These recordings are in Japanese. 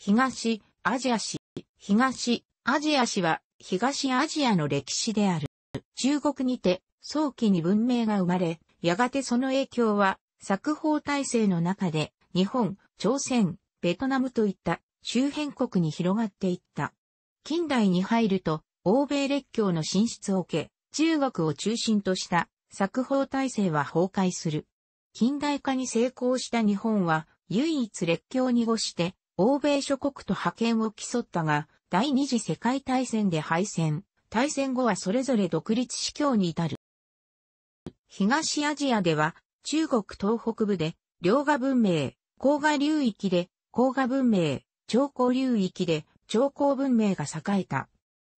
東アジア史、東アジア史は東アジアの歴史である。中国にて早期に文明が生まれ、やがてその影響は作法体制の中で日本、朝鮮、ベトナムといった周辺国に広がっていった。近代に入ると欧米列強の進出を受け、中国を中心とした作法体制は崩壊する。近代化に成功した日本は唯一列強に越して欧米諸国と覇権を競ったが、第二次世界大戦で敗戦、大戦後はそれぞれ独立司教に至る。東アジアでは、中国東北部で、両河文明、黄河流域で、黄河文明、長江流域で、長江文明が栄えた。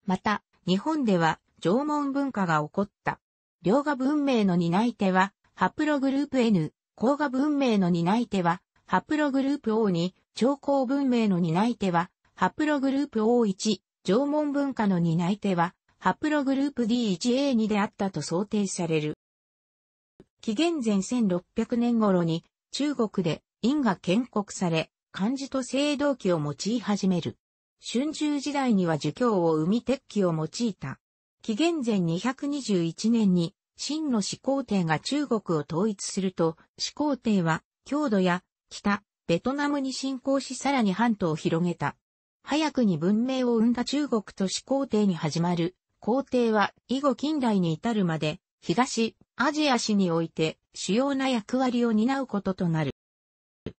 また、日本では、縄文文化が起こった。両河文明の担い手は、ハプログループ N、黄河文明の担い手は、ハプログループ O に、長江文明の担い手は、ハプログループ O1、縄文文化の担い手は、ハプログループ D1A2 であったと想定される。紀元前1600年頃に中国で陰が建国され、漢字と青銅器を用い始める。春秋時代には儒教を生み鉄器を用いた。紀元前221年に、秦の始皇帝が中国を統一すると、始皇帝は、郷土や北、ベトナムに侵攻しさらに半島を広げた。早くに文明を生んだ中国都市皇帝に始まる、皇帝は以後近代に至るまで、東、アジア史において主要な役割を担うこととなる。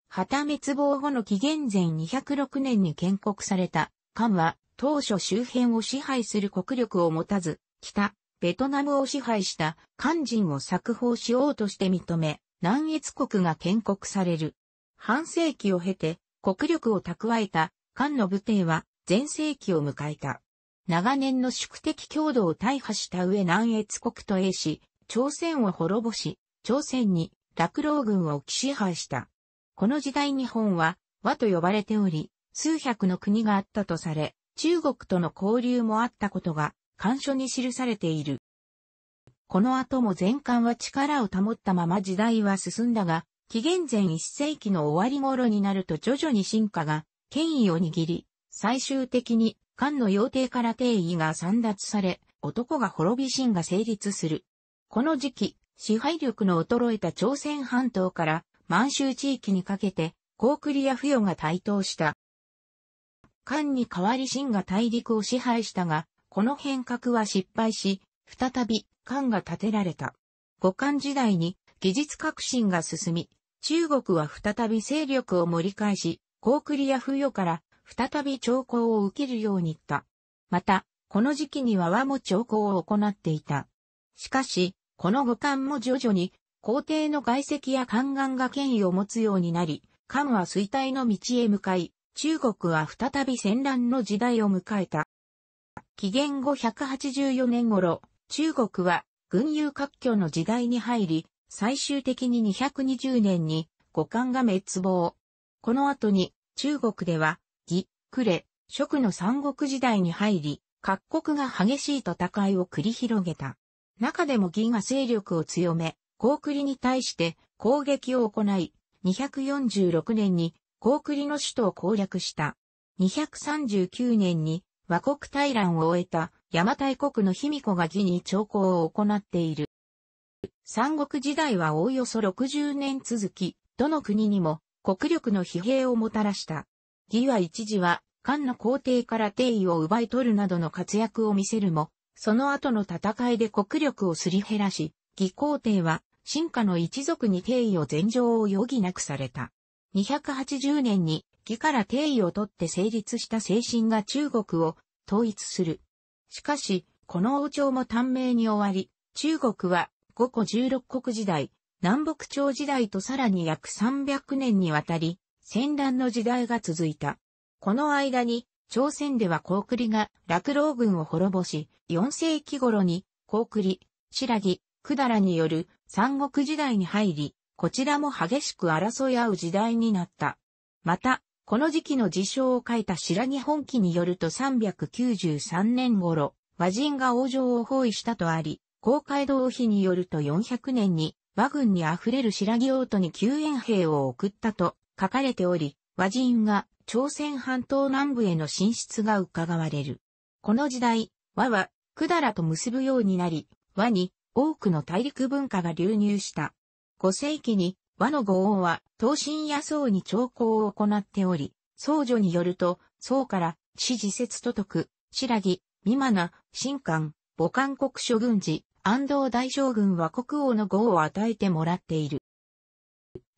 旗滅亡後の紀元前206年に建国された、漢は当初周辺を支配する国力を持たず、北、ベトナムを支配した漢人を作法しようとして認め、南越国が建国される。半世紀を経て国力を蓄えた漢の武帝は全盛期を迎えた。長年の宿敵強度を大破した上南越国と英し、朝鮮を滅ぼし、朝鮮に落老軍を支配した。この時代日本は和と呼ばれており、数百の国があったとされ、中国との交流もあったことが、関所に記されている。この後も全館は力を保ったまま時代は進んだが、紀元前1世紀の終わり頃になると徐々に進化が権威を握り、最終的に漢の妖帝から定位が散奪され、男が滅び神が成立する。この時期、支配力の衰えた朝鮮半島から満州地域にかけて、高クリや付与が台頭した。漢に代わり秦が大陸を支配したが、この変革は失敗し、再び漢が建てられた。五漢時代に技術革新が進み、中国は再び勢力を盛り返し、高リや付与から再び朝貢を受けるように言った。また、この時期には和も朝貢を行っていた。しかし、この五冠も徐々に皇帝の外籍や宦官が権威を持つようになり、漢は衰退の道へ向かい、中国は再び戦乱の時代を迎えた。紀元後184年頃、中国は軍友割拠の時代に入り、最終的に220年に五冠が滅亡。この後に中国では義、呉、蜀の三国時代に入り、各国が激しい戦いを繰り広げた。中でも義が勢力を強め、高栗に対して攻撃を行い、246年に高栗の首都を攻略した。239年に和国大乱を終えた邪馬台国の卑弥呼が義に長貢を行っている。三国時代はおおよそ60年続き、どの国にも国力の疲弊をもたらした。義は一時は、漢の皇帝から帝位を奪い取るなどの活躍を見せるも、その後の戦いで国力をすり減らし、義皇帝は、進化の一族に帝位を全上を余儀なくされた。280年に、義から帝位を取って成立した精神が中国を統一する。しかし、この王朝も短命に終わり、中国は5個16国時代、南北朝時代とさらに約300年にわたり、戦乱の時代が続いた。この間に、朝鮮では高栗が落老軍を滅ぼし、4世紀頃に、高栗、白木、百済による三国時代に入り、こちらも激しく争い合う時代になった。また、この時期の事象を書いた白木本記によると393年頃、和人が王城を包囲したとあり、公会堂碑によると400年に和軍に溢れる白木王都に救援兵を送ったと書かれており、和人が朝鮮半島南部への進出が伺われる。この時代、和は、だらと結ぶようになり、和に多くの大陸文化が流入した。5世紀に和の五王は、東進野僧に朝貢を行っており、僧女によると、僧から、死自説とく、白木、美馬な、神官、母韓国諸軍事、安藤大将軍は国王の号を与えてもらっている。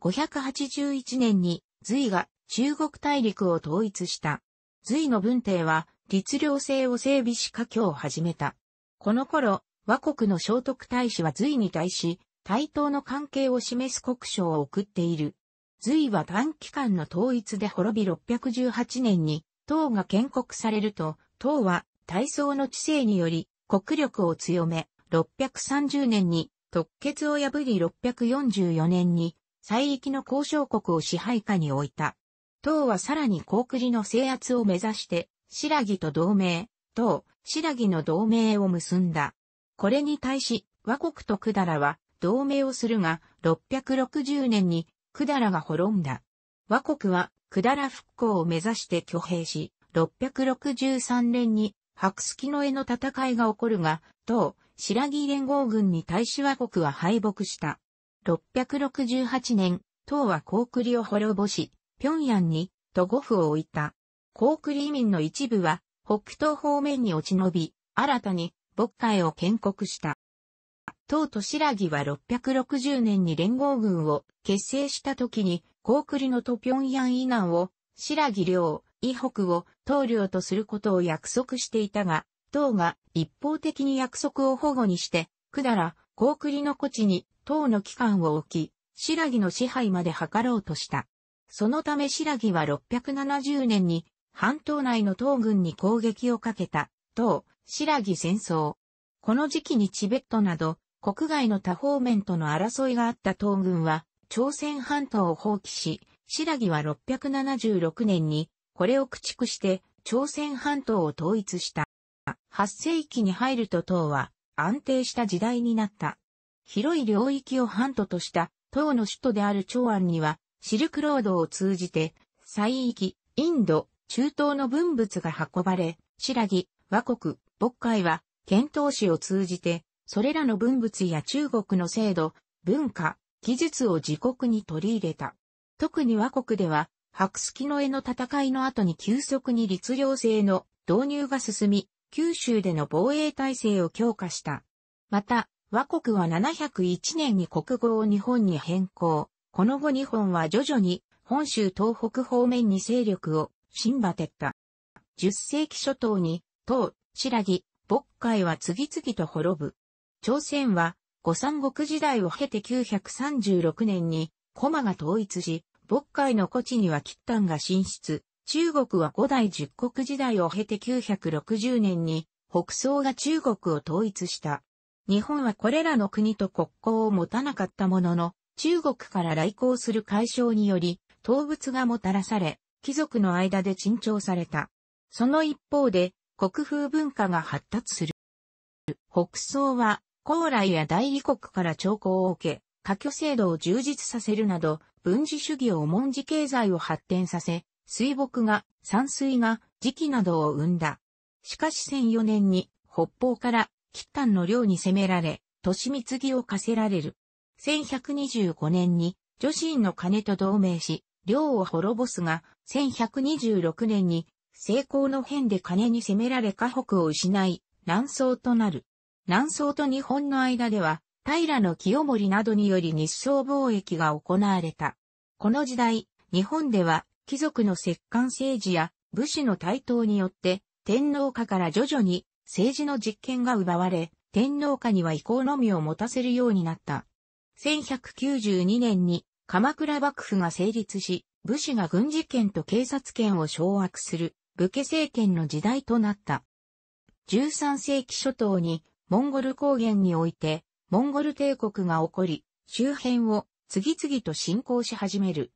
581年に隋が中国大陸を統一した。隋の文帝は律令制を整備し家境を始めた。この頃、和国の聖徳太子は隋に対し、対等の関係を示す国書を送っている。隋は短期間の統一で滅び618年に、唐が建国されると、唐は大宋の治世により国力を強め、630年に特決を破り644年に西域の交渉国を支配下に置いた。唐はさらに高句麗の制圧を目指して、白木と同盟、唐、白木の同盟を結んだ。これに対し、和国と百済は同盟をするが、660年に百済が滅んだ。和国は百済復興を目指して挙兵し、663年に白月の絵の戦いが起こるが、当、白木連合軍に対し和国は敗北した。668年、唐は高栗を滅ぼし、平壌に、都護府を置いた。高栗移民の一部は、北東方面に落ち延び、新たに、渤海を建国した。唐と白木は660年に連合軍を結成した時に、高栗の都平壌以南を、白木領、伊北を棟領とすることを約束していたが、党が一方的に約束を保護にして、百済、高栗の古地に党の機関を置き、白木の支配まで図ろうとした。そのため白木は670年に半島内の東軍に攻撃をかけた、東、白木戦争。この時期にチベットなど、国外の多方面との争いがあった東軍は、朝鮮半島を放棄し、白木は676年にこれを駆逐して朝鮮半島を統一した。8世紀に入ると唐は安定した時代になった。広い領域を半島とした唐の首都である長安にはシルクロードを通じて、西域、インド、中東の文物が運ばれ、白木、和国、渤海は、遣唐使を通じて、それらの文物や中国の制度、文化、技術を自国に取り入れた。特に和国では、白月の絵の戦いの後に急速に律令制の導入が進み、九州での防衛体制を強化した。また、和国は701年に国語を日本に変更。この後日本は徐々に本州東北方面に勢力を新馬てった。10世紀初頭に、唐、白木、渤海は次々と滅ぶ。朝鮮は、五三国時代を経て936年に、駒が統一し、渤海の古地には吉丹が進出。中国は五代十国時代を経て960年に北宋が中国を統一した。日本はこれらの国と国交を持たなかったものの、中国から来航する解消により、動物がもたらされ、貴族の間で珍重された。その一方で、国風文化が発達する。北宋は、高麗や大理国から朝貢を受け、科挙制度を充実させるなど、文字主義を重んじ経済を発展させ、水墨が、山水が、磁器などを生んだ。しかし1004年に、北方から、吉丹の領に攻められ、年貢を課せられる。1125年に、女子院の金と同盟し、領を滅ぼすが、1126年に、成功の変で金に攻められ家北を失い、南宋となる。南宋と日本の間では、平清盛などにより日商貿易が行われた。この時代、日本では貴族の摂関政治や武士の台頭によって天皇家から徐々に政治の実権が奪われ、天皇家には意向のみを持たせるようになった。1192年に鎌倉幕府が成立し、武士が軍事権と警察権を掌握する武家政権の時代となった。13世紀初頭にモンゴル高原においてモンゴル帝国が起こり、周辺を次々と侵攻し始める。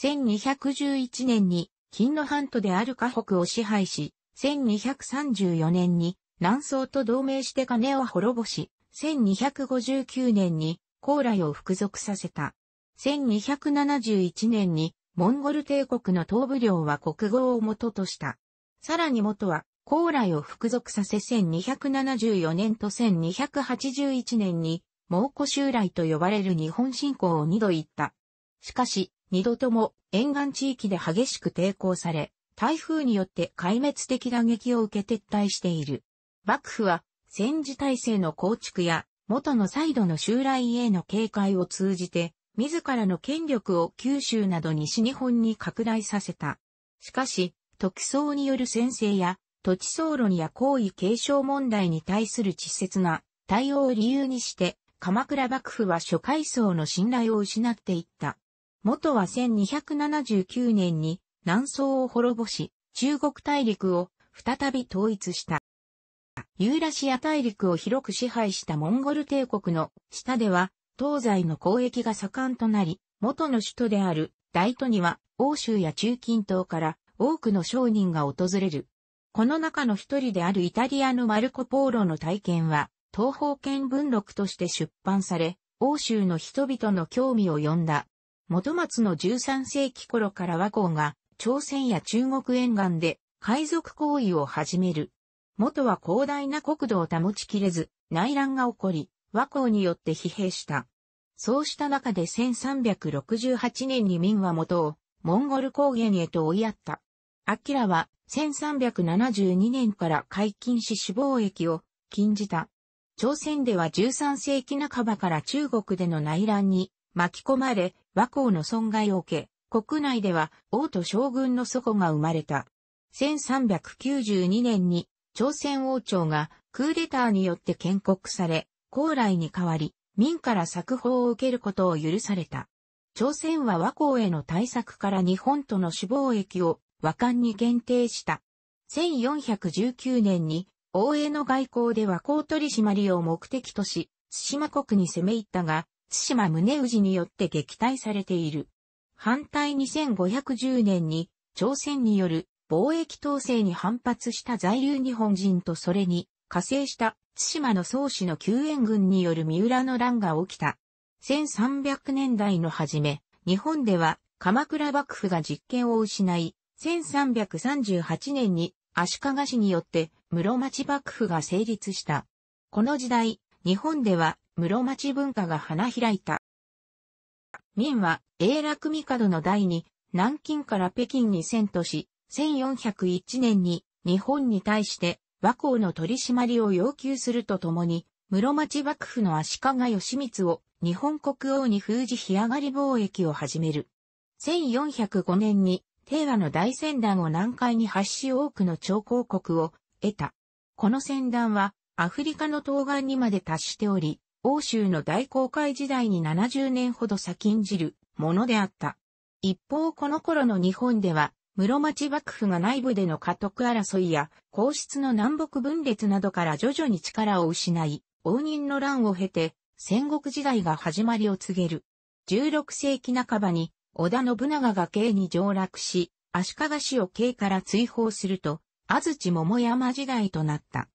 1211年に、金の半島である河北を支配し、1234年に南宋と同盟して金を滅ぼし、1259年に高麗を服属させた。1271年にモンゴル帝国の東部領は国語を元とした。さらに元は高麗を服属させ1274年と1281年に、猛古襲来と呼ばれる日本侵攻を二度行った。しかし、二度とも沿岸地域で激しく抵抗され、台風によって壊滅的打撃を受け撤退している。幕府は戦時体制の構築や元の再度の襲来への警戒を通じて、自らの権力を九州など西日本に拡大させた。しかし、特捜による先制や土地総論や皇位継承問題に対する稚拙な対応を理由にして、鎌倉幕府は諸階層の信頼を失っていった。元は1279年に南宋を滅ぼし、中国大陸を再び統一した。ユーラシア大陸を広く支配したモンゴル帝国の下では東西の交易が盛んとなり、元の首都である大都には欧州や中近東から多くの商人が訪れる。この中の一人であるイタリアのマルコ・ポーロの体験は、東方見文録として出版され、欧州の人々の興味を呼んだ。元松の13世紀頃から和光が、朝鮮や中国沿岸で、海賊行為を始める。元は広大な国土を保ちきれず、内乱が起こり、和光によって疲弊した。そうした中で1368年に明は元を、モンゴル高原へと追いやった。アキラは、1372年から解禁し死亡液を禁じた。朝鮮では13世紀半ばから中国での内乱に巻き込まれ、和光の損害を受け、国内では王と将軍の祖母が生まれた。1392年に朝鮮王朝がクーデターによって建国され、高麗に代わり、民から作法を受けることを許された。朝鮮は和光への対策から日本との死亡益を和漢に限定した。1419年に、大江の外交で和光取締りを目的とし、津島国に攻め入ったが、津島宗氏によって撃退されている。反対2510年に、朝鮮による貿易統制に反発した在留日本人とそれに、加勢した津島の宗氏の救援軍による三浦の乱が起きた。1300年代の初め、日本では鎌倉幕府が実権を失い、1338年に足利氏によって室町幕府が成立した。この時代、日本では室町文化が花開いた。明は永楽帝の代に南京から北京に遷都し、1401年に日本に対して和光の取り締まりを要求するとともに、室町幕府の足利義満を日本国王に封じ干上がり貿易を始める。1405年に平和の大戦団を南海に発し多くの超広国を得た。この戦団はアフリカの東岸にまで達しており、欧州の大航海時代に70年ほど先んじるものであった。一方この頃の日本では、室町幕府が内部での家督争いや、皇室の南北分裂などから徐々に力を失い、応仁の乱を経て、戦国時代が始まりを告げる。16世紀半ばに、織田信長が京に上洛し、足利氏を京から追放すると、安土桃山時代となった。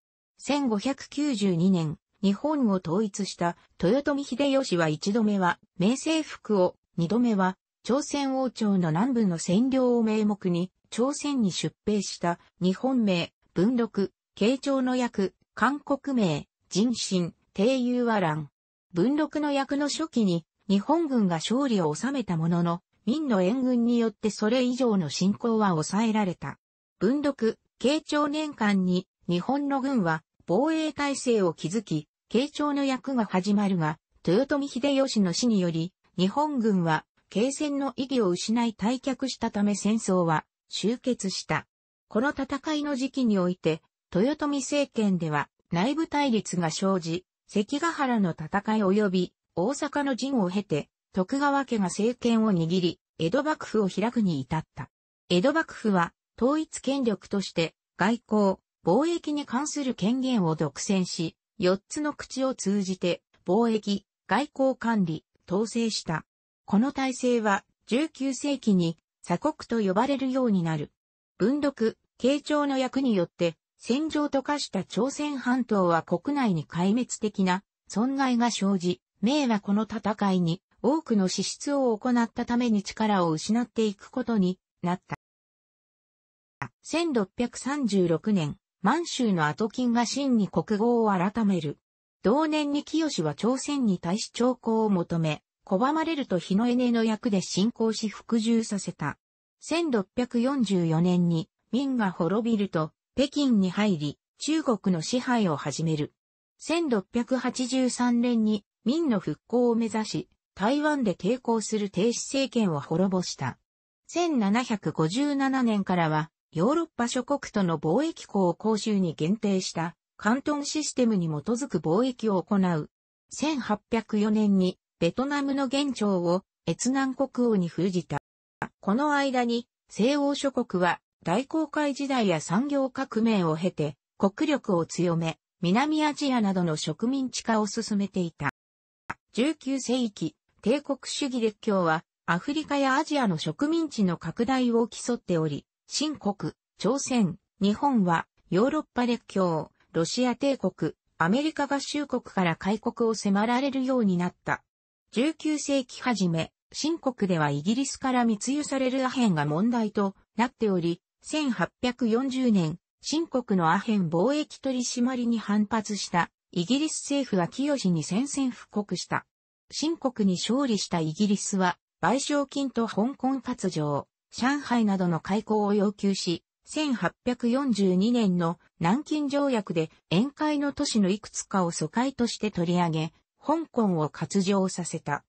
1592年、日本を統一した豊臣秀吉は一度目は明政府を、二度目は朝鮮王朝の南部の占領を名目に朝鮮に出兵した日本名、文禄、慶長の役、韓国名、人心、定友和乱。文禄の役の初期に日本軍が勝利を収めたものの、明の援軍によってそれ以上の侵攻は抑えられた。文禄、慶長年間に日本の軍は防衛体制を築き、慶長の役が始まるが、豊臣秀吉の死により、日本軍は、継戦の意義を失い退却したため戦争は終結した。この戦いの時期において、豊臣政権では内部対立が生じ、関ヶ原の戦い及び大阪の陣を経て、徳川家が政権を握り、江戸幕府を開くに至った。江戸幕府は、統一権力として、外交、貿易に関する権限を独占し、4つの口を通じて、貿易、外交管理、統制した。この体制は、19世紀に、鎖国と呼ばれるようになる。文禄、慶長の役によって、戦場と化した朝鮮半島は国内に壊滅的な損害が生じ、明はこの戦いに多くの支出を行ったために力を失っていくことになった。1636年、満州の後金が真に国語を改める。同年に清は朝鮮に対し朝貢を求め、拒まれると日のエネの役で進行し服従させた。1644年に明が滅びると北京に入り、中国の支配を始める。1683年に明の復興を目指し、台湾で抵抗する停止政権を滅ぼした。1757年からは、ヨーロッパ諸国との貿易港を公衆に限定した、関東システムに基づく貿易を行う。1804年に、ベトナムの現朝を、越南国王に封じた。この間に、西欧諸国は、大航海時代や産業革命を経て、国力を強め、南アジアなどの植民地化を進めていた。19世紀、帝国主義列強は、アフリカやアジアの植民地の拡大を競っており、新国、朝鮮、日本は、ヨーロッパ列強、ロシア帝国、アメリカ合衆国から開国を迫られるようになった。19世紀初め、新国ではイギリスから密輸されるアヘンが問題となっており、1840年、新国のアヘン貿易取締りに反発したイギリス政府は清に宣戦布告した。新国に勝利したイギリスは、賠償金と香港割譲、上海などの開港を要求し、1842年の南京条約で宴会の都市のいくつかを疎開として取り上げ、香港を割譲させた。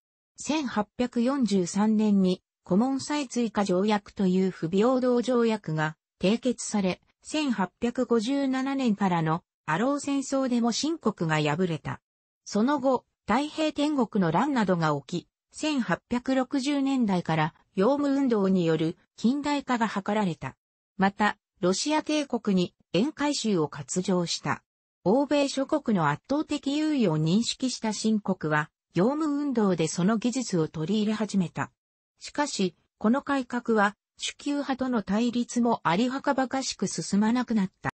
1843年にコモン再追加条約という不平等条約が締結され、1857年からのアロー戦争でも新国が敗れた。その後、太平天国の乱などが起き、1860年代から洋務運動による近代化が図られた。また、ロシア帝国に沿海州を割譲した。欧米諸国の圧倒的優位を認識した新国は、業務運動でその技術を取り入れ始めた。しかし、この改革は、主級派との対立もありはかばかしく進まなくなった。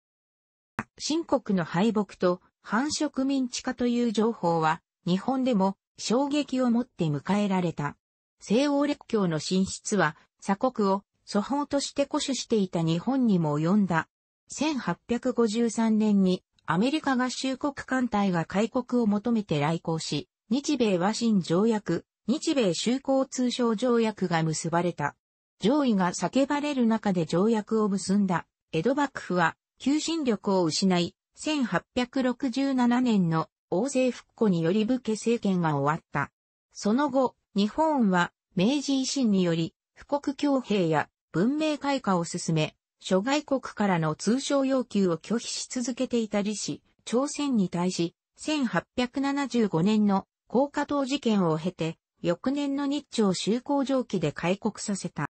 新国の敗北と反植民地化という情報は、日本でも衝撃をもって迎えられた。西欧列強の進出は鎖国を祖法として固守していた日本にも及んだ。1853年にアメリカ合衆国艦隊が開国を求めて来航し、日米和親条約、日米修好通商条約が結ばれた。上位が叫ばれる中で条約を結んだ江戸幕府は求心力を失い、1867年の王政復古により武家政権が終わった。その後、日本は明治維新により、富国強兵や文明開化を進め、諸外国からの通商要求を拒否し続けていた李氏、朝鮮に対し、1875年の高架党事件を経て、翌年の日朝修好条記で開国させた。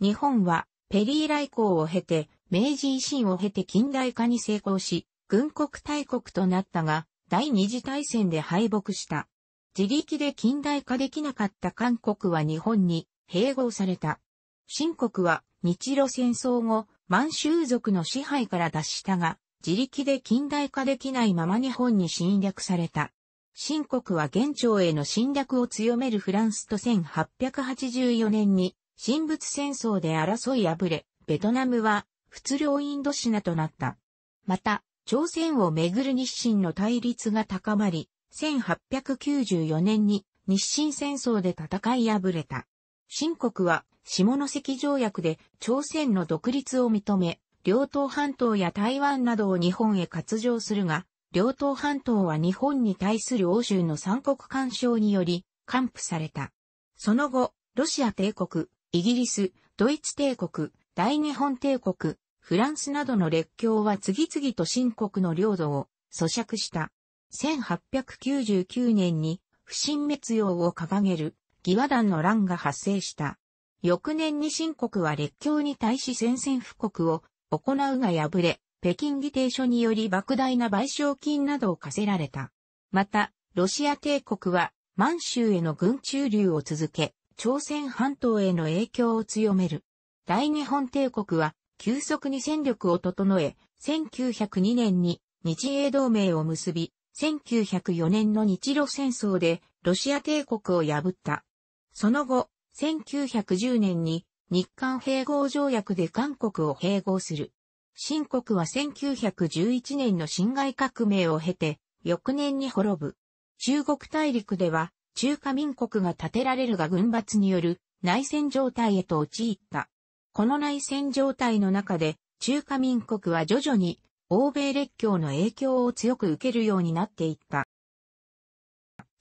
日本はペリー来航を経て、明治維新を経て近代化に成功し、軍国大国となったが、第二次大戦で敗北した。自力で近代化できなかった韓国は日本に併合された。新国は日露戦争後、満州族の支配から脱したが、自力で近代化できないまま日本に侵略された。新国は現朝への侵略を強めるフランスと1884年に、神仏戦争で争い破れ、ベトナムは、仏領インドシナとなった。また、朝鮮をめぐる日清の対立が高まり、1894年に日清戦争で戦い敗れた。新国は下関条約で朝鮮の独立を認め、両党半島や台湾などを日本へ割譲するが、両党半島は日本に対する欧州の三国干渉により、完付された。その後、ロシア帝国、イギリス、ドイツ帝国、大日本帝国、フランスなどの列強は次々と新国の領土を咀嚼した。1899年に不審滅用を掲げる義和団の乱が発生した。翌年に新国は列強に対し宣戦布告を行うが敗れ、北京議定書により莫大な賠償金などを課せられた。また、ロシア帝国は満州への軍中流を続け、朝鮮半島への影響を強める。大日本帝国は急速に戦力を整え、1902年に日英同盟を結び、1904年の日露戦争でロシア帝国を破った。その後、1910年に日韓併合条約で韓国を併合する。新国は1911年の侵害革命を経て、翌年に滅ぶ。中国大陸では、中華民国が建てられるが軍閥による内戦状態へと陥った。この内戦状態の中で、中華民国は徐々に欧米列強の影響を強く受けるようになっていった。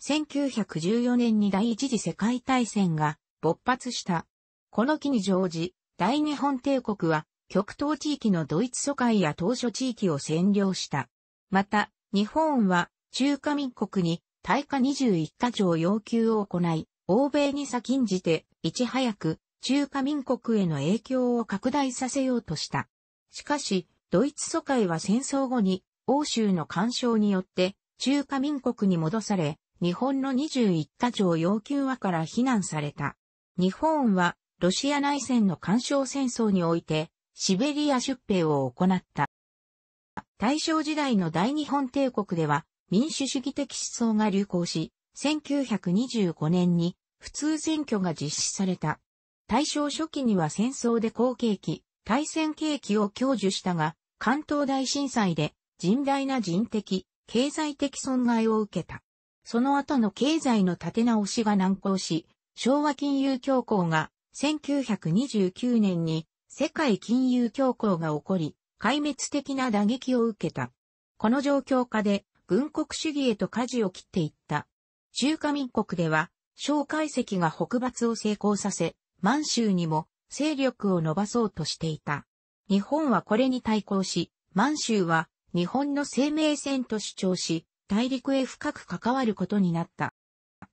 1914年に第一次世界大戦が勃発した。この機に乗じ、大日本帝国は極東地域のドイツ疎開や当初地域を占領した。また、日本は中華民国に対価21カ条要求を行い、欧米に先んじていち早く中華民国への影響を拡大させようとした。しかし、ドイツ疎開は戦争後に欧州の干渉によって中華民国に戻され、日本の21カ条要求和から非難された。日本はロシア内戦の干渉戦争においてシベリア出兵を行った。大正時代の大日本帝国では民主主義的思想が流行し、1925年に普通選挙が実施された。大正初期には戦争で好景気、大戦景気を享受したが、関東大震災で甚大な人的、経済的損害を受けた。その後の経済の立て直しが難航し、昭和金融恐慌が1929年に世界金融恐慌が起こり、壊滅的な打撃を受けた。この状況下で軍国主義へと舵を切っていった。中華民国では、蒋介石が北伐を成功させ、満州にも勢力を伸ばそうとしていた。日本はこれに対抗し、満州は日本の生命線と主張し、大陸へ深く関わることになった。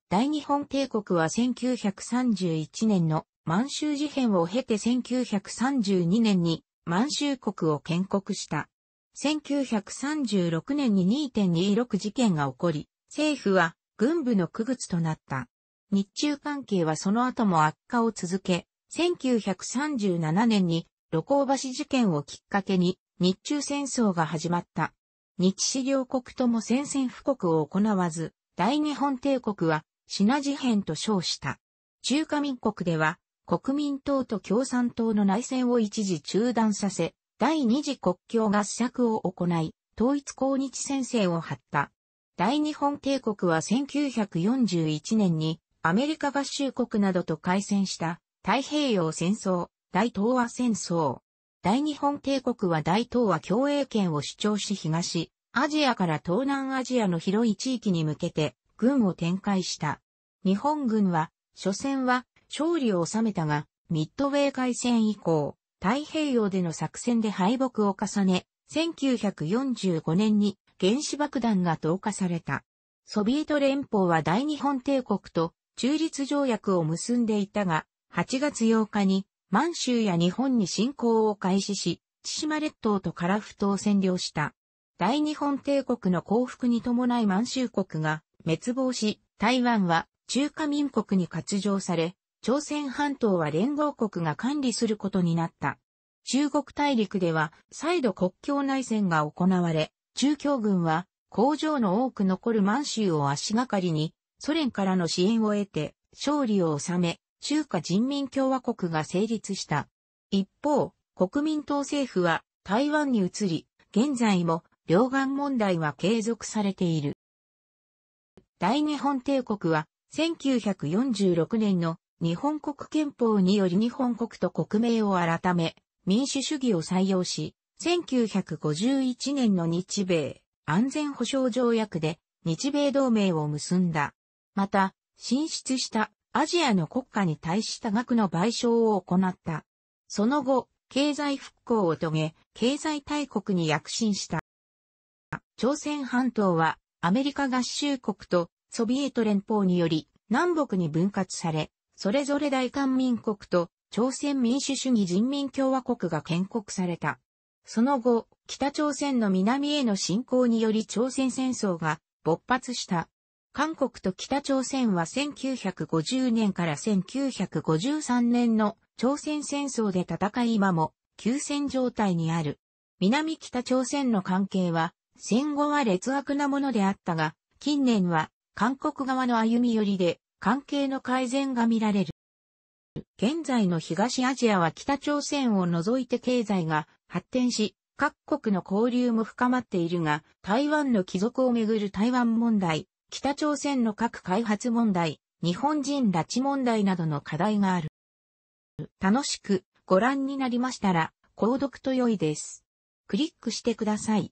大日本帝国は1931年の満州事変を経て1932年に満州国を建国した。1936年に2.26事件が起こり、政府は軍部の区別となった。日中関係はその後も悪化を続け、1937年に露光橋事件をきっかけに日中戦争が始まった。日資両国とも宣戦布告を行わず、大日本帝国はシナ事変と称した。中華民国では国民党と共産党の内戦を一時中断させ、第二次国境合作を行い、統一抗日戦線を張った。大日本帝国は1941年にアメリカ合衆国などと開戦した太平洋戦争、大東亜戦争。大日本帝国は大東亜共栄圏を主張し東、アジアから東南アジアの広い地域に向けて軍を展開した。日本軍は、初戦は勝利を収めたが、ミッドウェー海戦以降、太平洋での作戦で敗北を重ね、1945年に原子爆弾が投下された。ソビエト連邦は大日本帝国と中立条約を結んでいたが、8月8日に満州や日本に侵攻を開始し、千島列島と樺太を占領した。大日本帝国の降伏に伴い満州国が滅亡し、台湾は中華民国に割譲され、朝鮮半島は連合国が管理することになった。中国大陸では再度国境内戦が行われ、中共軍は工場の多く残る満州を足がかりにソ連からの支援を得て、勝利を収め、中華人民共和国が成立した。一方、国民党政府は台湾に移り、現在も両岸問題は継続されている。大日本帝国は1946年の日本国憲法により日本国と国名を改め、民主主義を採用し、1951年の日米安全保障条約で日米同盟を結んだ。また、進出したアジアの国家に対した額の賠償を行った。その後、経済復興を遂げ、経済大国に躍進した。朝鮮半島はアメリカ合衆国とソビエト連邦により南北に分割され、それぞれ大韓民国と朝鮮民主主義人民共和国が建国された。その後、北朝鮮の南への侵攻により朝鮮戦争が勃発した。韓国と北朝鮮は1950年から1953年の朝鮮戦争で戦い今も休戦状態にある。南北朝鮮の関係は戦後は劣悪なものであったが、近年は韓国側の歩み寄りで関係の改善が見られる。現在の東アジアは北朝鮮を除いて経済が発展し、各国の交流も深まっているが、台湾の帰属をめぐる台湾問題、北朝鮮の核開発問題、日本人拉致問題などの課題がある。楽しくご覧になりましたら、購読と良いです。クリックしてください。